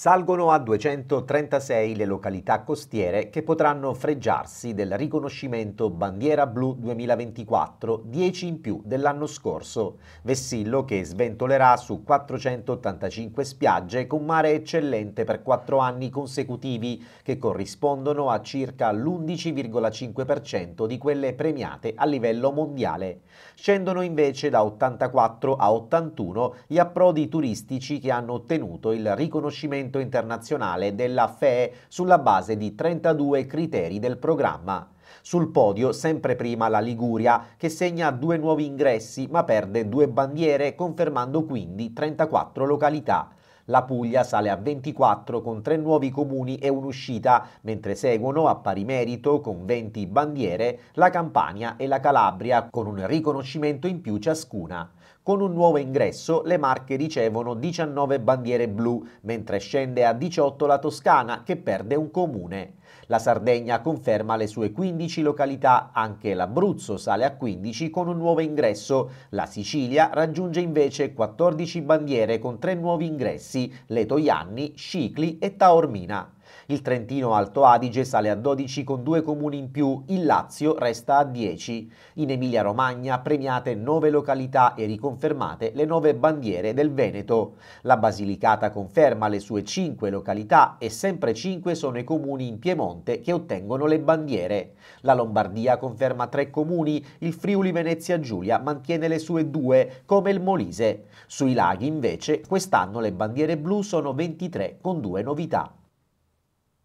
Salgono a 236 le località costiere che potranno freggiarsi del riconoscimento Bandiera Blu 2024, 10 in più dell'anno scorso. Vessillo che sventolerà su 485 spiagge con mare eccellente per 4 anni consecutivi, che corrispondono a circa l'11,5% di quelle premiate a livello mondiale. Scendono invece da 84 a 81 gli approdi turistici che hanno ottenuto il riconoscimento Parlamento internazionale della FEE sulla base di 32 criteri del programma. Sul podio sempre prima la Liguria che segna due nuovi ingressi ma perde due bandiere confermando quindi 34 località. La Puglia sale a 24 con tre nuovi comuni e un'uscita, mentre seguono a pari merito con 20 bandiere la Campania e la Calabria con un riconoscimento in più ciascuna. Con un nuovo ingresso le Marche ricevono 19 bandiere blu, mentre scende a 18 la Toscana che perde un comune. La Sardegna conferma le sue 15 località, anche l'Abruzzo sale a 15 con un nuovo ingresso. La Sicilia raggiunge invece 14 bandiere con tre nuovi ingressi, Letoianni, Scicli e Taormina. Il Trentino Alto Adige sale a 12 con due comuni in più, il Lazio resta a 10. In Emilia Romagna premiate 9 località e riconfermate le 9 bandiere del Veneto. La Basilicata conferma le sue 5 località e sempre 5 sono i comuni in Piemonte che ottengono le bandiere. La Lombardia conferma 3 comuni, il Friuli Venezia Giulia mantiene le sue 2 come il Molise. Sui laghi invece quest'anno le bandiere blu sono 23 con due novità.